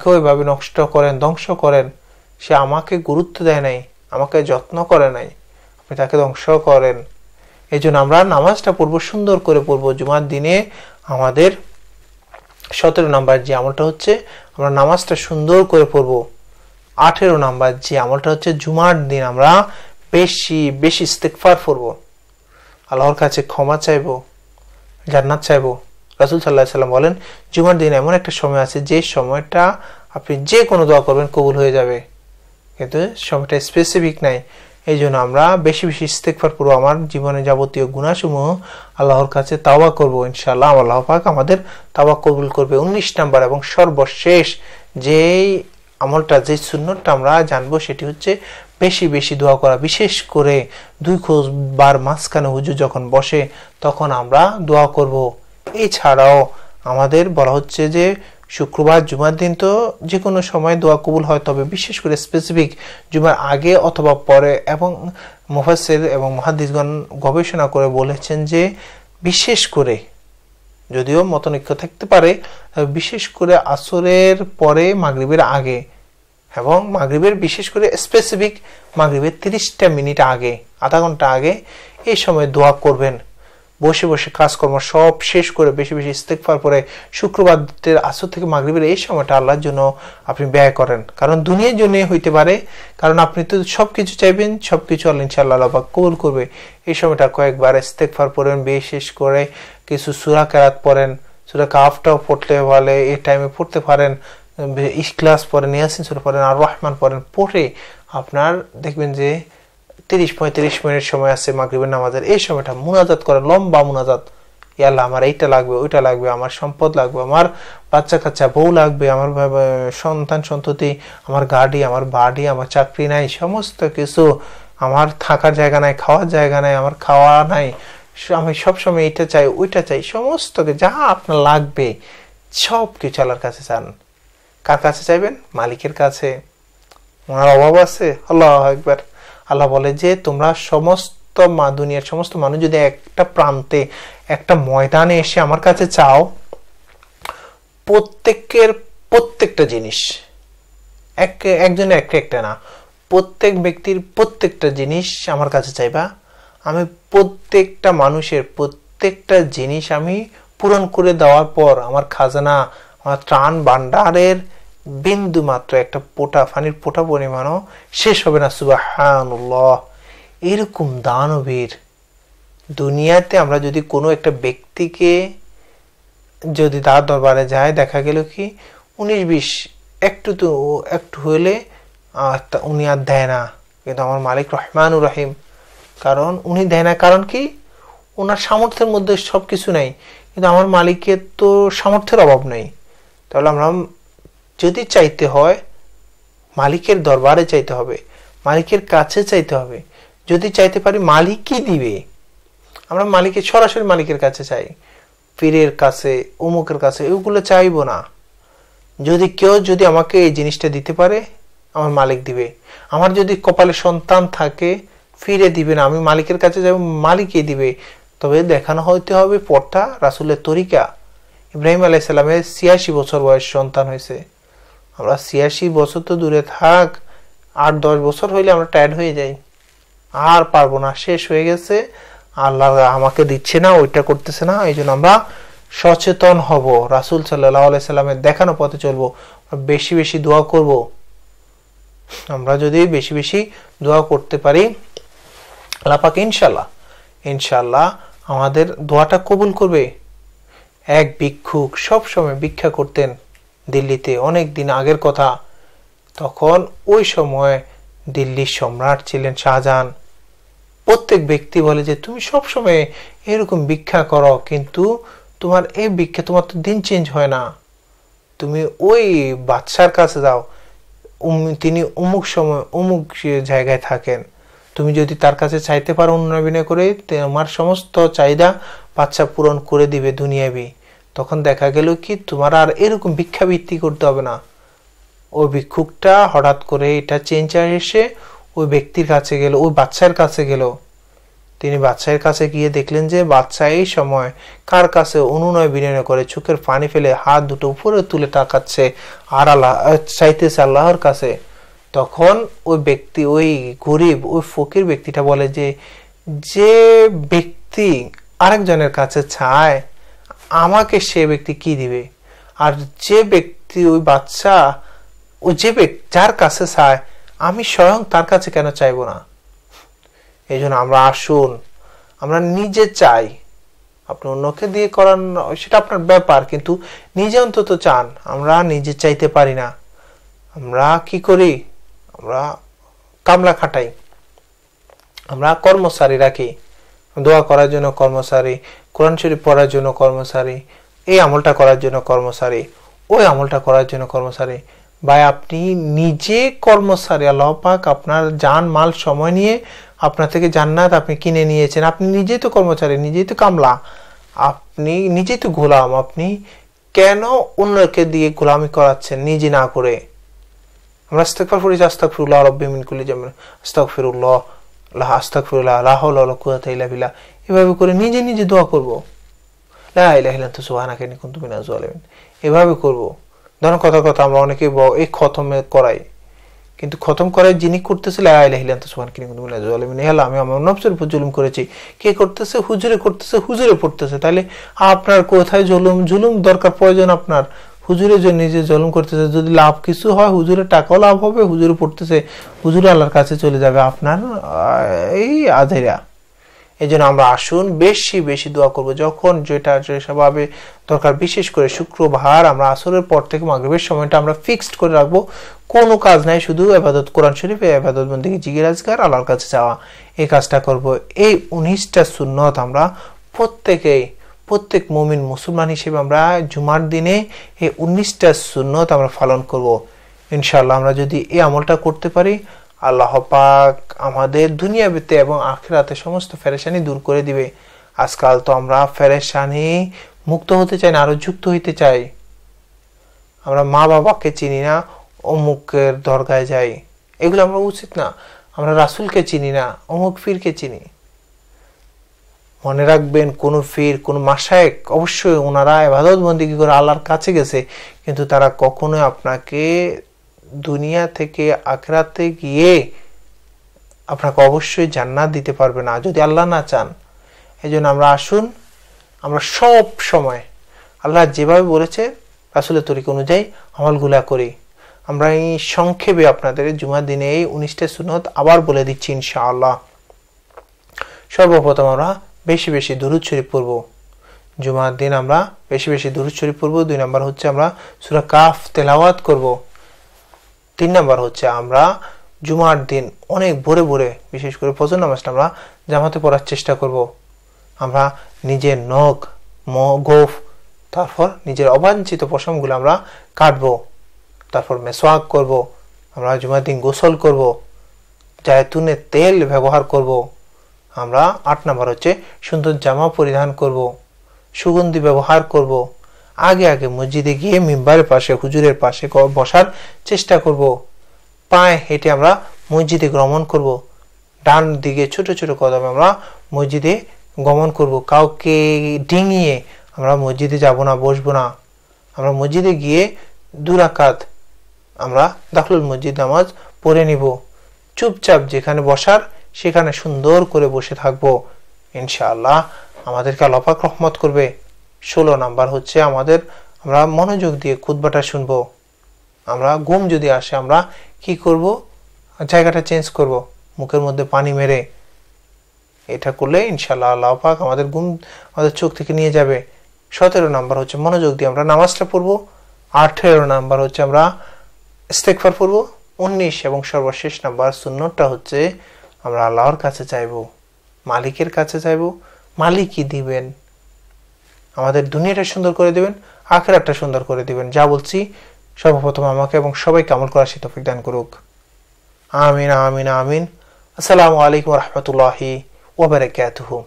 তাকেও এভাবে নষ্ট করেন ধ্বংস করেন সে আমাকে গুরুত্ব দেয় নাই আমাকে যত্ন করে নাই আপনি তাকে ধ্বংস করেন এই জন্য আমরা নামাজটা পড়বো সুন্দর করে পড়বো জুমার দিনে আমাদের সতেরো নাম্বার যে আমলটা হচ্ছে আমরা নামাজটা সুন্দর করে পড়বো আঠেরো নাম্বার যে আমলটা হচ্ছে জুমার দিন আমরা বেশি বেশি ইস্তেকফার করবো আল্লাহর কাছে ক্ষমা চাইব জান্নাত চাইবো রাসুল সাল্লাহ সাল্লাম বলেন জুমার দিন এমন একটা সময় আছে যে সময়টা আপনি যে কোনো দোয়া করবেন কবুল হয়ে যাবে কিন্তু সময়টা স্পেসিফিক নাই এই জন্য আমরা বেশি বেশি ইস্তেকফার পুরো আমার জীবনে যাবতীয় গুণাসমূহ আল্লাহর কাছে তাওয়া করব ইনশাআল্লাহ আল্লাহ পাক আমাদের তাওয়া কবুল করবে উনিশ নাম্বার এবং সর্বশেষ যেই আমলটা যে শূন্যটা আমরা জানবো সেটি হচ্ছে বেশি বেশি দোয়া করা বিশেষ করে দুই খোঁজ বার মাঝখানে হুজু যখন বসে তখন আমরা দোয়া করব এছাড়াও আমাদের বলা হচ্ছে যে শুক্রবার জুমার দিন তো যে কোনো সময় দোয়া কবুল হয় তবে বিশেষ করে স্পেসিফিক জুমার আগে অথবা পরে এবং মুফাসির এবং মহাদিসগণ গবেষণা করে বলেছেন যে বিশেষ করে যদিও মতনৈক্য থাকতে পারে বিশেষ করে আসরের পরে মাগরীবের আগে এবং মাগরীবের বিশেষ করে স্পেসিফিক মাগরীবের তিরিশটা মিনিট আগে আধা ঘন্টা আগে এই সময় দোয়া করবেন বসে বসে কাজকর্ম সব শেষ করে বেশি বেশি ইস্তেকফার পরে শুক্রবারের আসর থেকে মাগরীবের এই সময়টা আল্লাহর জন্য আপনি ব্যয় করেন কারণ দুনিয়ার জন্যে হইতে পারে কারণ আপনি তো সব কিছু চাইবেন সব কিছু আল্লাহ ইনশাল্লাহ আল্লাহ কবুল করবে এই সময়টা কয়েকবার ইস্তেকফার পড়েন বেশ শেষ করে কিছু সুরা কেরাত পড়েন সুরা কাফটাও পড়তে পারে এই টাইমে পড়তে পারেন ইখলাস পড়েন ইয়াসিন সুরা পড়েন আর রহমান পড়েন পড়ে আপনার দেখবেন যে তিরিশ পঁয়ত্রিশ মিনিট সময় আছে মাগরিবের নামাজের এই সময়টা মুনাজাত করে লম্বা মুনাজাত আল্লাহ আমার এইটা লাগবে ওইটা লাগবে আমার সম্পদ লাগবে আমার বাচ্চা কাচ্চা বউ লাগবে আমার সন্তান সন্ততি আমার গাড়ি আমার বাড়ি আমার চাকরি নাই সমস্ত কিছু আমার থাকার জায়গা নাই খাওয়ার জায়গা নাই আমার খাওয়া নাই আমি সবসময় এইটা চাই ওইটা চাই সমস্ত যা আপনার লাগবে সব কিছু আল্লাহর কাছে চান কার কাছে চাইবেন মালিকের কাছে ওনার অভাব আছে আল্লাহ একবার আল্লাহ বলে যে তোমরা সমস্ত মা দুনিয়ার সমস্ত মানুষ যদি একটা প্রান্তে একটা ময়দানে এসে আমার কাছে চাও প্রত্যেকের প্রত্যেকটা জিনিস এক একজনের একটা একটা না প্রত্যেক ব্যক্তির প্রত্যেকটা জিনিস আমার কাছে চাইবা আমি প্রত্যেকটা মানুষের প্রত্যেকটা জিনিস আমি পূরণ করে দেওয়ার পর আমার খাজানা আমার ত্রাণ ভাণ্ডারের বিন্দু মাত্র একটা পোটা ফানির পোটা পরিমাণও শেষ হবে না সুবাহ এরকম দানবীর দুনিয়াতে আমরা যদি কোনো একটা ব্যক্তিকে যদি তার দরবারে যায় দেখা গেল কি উনিশ বিশ একটু তো একটু হইলে উনি আর দেয় না কিন্তু আমার মালিক রহমানুর রাহিম কারণ উনি দেয় না কারণ কি ওনার সামর্থ্যের মধ্যে সব কিছু নেই কিন্তু আমার মালিকের তো সামর্থ্যের অভাব নেই তাহলে আমরা যদি চাইতে হয় মালিকের দরবারে চাইতে হবে মালিকের কাছে চাইতে হবে যদি চাইতে পারি মালিক কি দিবে আমরা মালিকের সরাসরি মালিকের কাছে চাই পীরের কাছে অমুকের কাছে ওগুলো চাইব না যদি কেউ যদি আমাকে এই জিনিসটা দিতে পারে আমার মালিক দিবে আমার যদি কপালে সন্তান থাকে ফিরে দিবে না আমি মালিকের কাছে যাব মালিকই দিবে তবে দেখানো হইতে হবে পর্দা রাসুলের তরিকা ইব্রাহিম আলাইসাল্লামের ছিয়াশি বছর বয়স সন্তান হয়েছে আমরা ছিয়াশি বছর তো দূরে থাক আর দশ বছর হইলে আমরা টায়ার্ড হয়ে যাই আর পারবো না শেষ হয়ে গেছে আল্লাহ আমাকে দিচ্ছে না ওইটা করতেছে না এই জন্য আমরা সচেতন হব রাসুল সাল্লাহ সাল্লামের দেখানো পথে চলবো বেশি বেশি দোয়া করব আমরা যদি বেশি বেশি দোয়া করতে পারি আল্লাপাক ইনশাল্লাহ ইনশাল্লাহ আমাদের দোয়াটা কবুল করবে এক ভিক্ষুক সবসময় ভিক্ষা করতেন দিল্লিতে অনেক দিন আগের কথা তখন ওই সময় দিল্লির সম্রাট ছিলেন শাহজাহান প্রত্যেক ব্যক্তি বলে যে তুমি সবসময় এরকম ভিক্ষা করো কিন্তু তোমার এই ভিক্ষা তোমার তো দিন চেঞ্জ হয় না তুমি ওই বাদশার কাছে যাও তিনি অমুক সময় অমুক জায়গায় থাকেন তুমি যদি তার কাছে চাইতে পারো অন্য বিনয় করে তোমার সমস্ত চাহিদা বাচ্চা পূরণ করে দিবে দুনিয়াবি তখন দেখা গেল কি তোমার আর এরকম ভিক্ষাবৃত্তি করতে হবে না ওই ভিক্ষুকটা হঠাৎ করে এটা চেঞ্জার এসে ওই ব্যক্তির কাছে গেল ওই বাচ্চার কাছে গেল তিনি বাচ্চার কাছে গিয়ে দেখলেন যে বাচ্চা এই সময় কার কাছে অনুনয় বিনয় করে চোখের পানি ফেলে হাত দুটো উপরে তুলে তাকাচ্ছে আর আল্লাহ চাইতেছে আল্লাহর কাছে তখন ওই ব্যক্তি ওই গরিব ওই ফকির ব্যক্তিটা বলে যে যে ব্যক্তি আরেকজনের কাছে চায় আমাকে সে ব্যক্তি কি দিবে আর যে ব্যক্তি ওই বাচ্চা ও যে ব্যক্তি যার কাছে চায় আমি স্বয়ং তার কাছে কেন চাইব না এই জন্য আমরা আসুন আমরা নিজে চাই আপনি অন্যকে দিয়ে করান সেটা আপনার ব্যাপার কিন্তু নিজে অন্তত চান আমরা নিজে চাইতে পারি না আমরা কি করি আমরা কামলা খাটাই আমরা কর্মচারী রাখি দোয়া করার জন্য কর্মচারী কোরআন শরীফ পড়ার জন্য কর্মচারী এই আমলটা করার জন্য কর্মচারী ওই আমলটা করার জন্য কর্মচারী ভাই আপনি নিজে কর্মচারী আল্লাহ আপনার যান মাল সময় নিয়ে আপনার থেকে জান্নাত আপনি কিনে নিয়েছেন আপনি নিজেই তো কর্মচারী নিজেই তো কামলা আপনি নিজেই তো গোলাম আপনি কেন অন্যকে দিয়ে গোলামি করাচ্ছেন নিজে না করে আমরা ফার ফুরি পড়েছি ফিরুল্লাহ রব্বিমিন কুলি যেমন আস্তাকফিরুল্লাহ আল্লাহ আস্তাকফিরুল্লাহ ফিরুল্লাহ আল্লাহ কুয়াত ইলা এভাবে করে নিজে নিজে দোয়া করবো এভাবে করব ধরো কথা কথা আমরা অনেকে এই খতমে করাই কিন্তু খতম করাই যিনি করতেছে আমি আমার নবসের উপর জুলুম করেছি কে করতেছে হুজুরে করতেছে হুজুরে পড়তেছে তাহলে আপনার কোথায় জুলুম জুলুম দরকার প্রয়োজন আপনার হুজুরের জন্য নিজে জলম করতেছে যদি লাভ কিছু হয় হুজুরের টাকাও লাভ হবে হুজুরে পড়তেছে হুজুর আল্লাহর কাছে চলে যাবে আপনার এই আধেরা এই জন্য আমরা আসুন বেশি বেশি দোয়া করব যখন যেটা যেসবভাবে দরকার বিশেষ করে শুক্রবার আমরা আসরের পর থেকে মাগরীবের সময়টা আমরা ফিক্সড করে রাখবো কোনো কাজ নাই শুধু এবাদত কোরআন শরীফে এবাদত বন্দীকে রাজগার আল্লাহর কাছে যাওয়া এই কাজটা করব এই উনিশটা সুন্নত আমরা প্রত্যেকেই প্রত্যেক মমিন মুসলমান হিসেবে আমরা জুমার দিনে এই উনিশটা সুন্নত আমরা পালন করব ইনশাল্লাহ আমরা যদি এই আমলটা করতে পারি আল্লাহ পাক আমাদের দুনিয়াবিতে এবং আখেরাতে সমস্ত ফেরেশানি দূর করে দিবে আজকাল তো আমরা ফেরেশানি মুক্ত হতে চাই না আরও যুক্ত হইতে চাই আমরা মা বাবাকে চিনি না অমুকের দরগায় যাই এগুলো আমরা উচিত না আমরা রাসুলকে চিনি না অমুক ফিরকে চিনি মনে রাখবেন কোনো ফির কোনো মাসায়ক অবশ্যই ওনারা এবাদত বন্দিগি করে আল্লাহর কাছে গেছে কিন্তু তারা কখনোই আপনাকে দুনিয়া থেকে আখরাতে গিয়ে আপনাকে অবশ্যই জান্নাত দিতে পারবে না যদি আল্লাহ না চান এই জন্য আমরা আসুন আমরা সব সময় আল্লাহ যেভাবে বলেছে রাসুলের তরিক অনুযায়ী আমলগুলা করি আমরা এই সংক্ষেপে আপনাদের জুমার দিনে এই উনিশটা সুনত আবার বলে দিচ্ছি ইনশাআল্লাহ সর্বপ্রথম আমরা বেশি বেশি দুরুদ শরীফ পড়ব জুমার দিন আমরা বেশি বেশি দুরুদ শরীফ পড়ব দুই নম্বর হচ্ছে আমরা সুরা কাফ তেলাওয়াত করবো তিন নাম্বার হচ্ছে আমরা জুমার দিন অনেক ভোরে ভোরে বিশেষ করে ফজর নামাজটা আমরা জামাতে পড়ার চেষ্টা করব আমরা নিজের নখ ম গোফ তারপর নিজের অবাঞ্ছিত পশমগুলো আমরা কাটব তারপর মেসোয়াক করব আমরা জুমার দিন গোসল করব জায়তুনের তেল ব্যবহার করব আমরা আট নাম্বার হচ্ছে সুন্দর জামা পরিধান করব সুগন্ধি ব্যবহার করব আগে আগে মসজিদে গিয়ে মিম্বারের পাশে হুজুরের পাশে বসার চেষ্টা করব পায়ে হেঁটে আমরা মসজিদে গমন করব ডান দিকে ছোট ছোট কদমে আমরা মসজিদে গমন করব কাউকে ডিঙিয়ে আমরা মসজিদে যাব না বসবো না আমরা মসজিদে গিয়ে দুরাকাত আমরা দাখলুল মসজিদ নামাজ পড়ে নিব চুপচাপ যেখানে বসার সেখানে সুন্দর করে বসে থাকবো ইনশাআল্লাহ আমাদেরকে লফাক রহমত করবে ষোলো নাম্বার হচ্ছে আমাদের আমরা মনোযোগ দিয়ে খুদবাটা শুনবো আমরা ঘুম যদি আসে আমরা কি করব জায়গাটা চেঞ্জ করব মুখের মধ্যে পানি মেরে এটা করলে ইনশাল্লাহ আল্লাহ পাক আমাদের ঘুম আমাদের চোখ থেকে নিয়ে যাবে সতেরো নাম্বার হচ্ছে মনোযোগ দিয়ে আমরা নামাজটা পড়বো আঠেরো নাম্বার হচ্ছে আমরা ইস্তেকফার পড়ব উনিশ এবং সর্বশেষ নাম্বার শূন্যটা হচ্ছে আমরা আল্লাহর কাছে চাইব মালিকের কাছে চাইব মালিকই দিবেন আমাদের দুনিয়াটা সুন্দর করে দেবেন একটা সুন্দর করে দেবেন যা বলছি সর্বপ্রথম আমাকে এবং সবাইকে আমল করার তৌফিক দান করুক আমিন আমিন আমিন আসসালামু আলাইকুম রহমতুল্লাহি ওবরাকাতুহু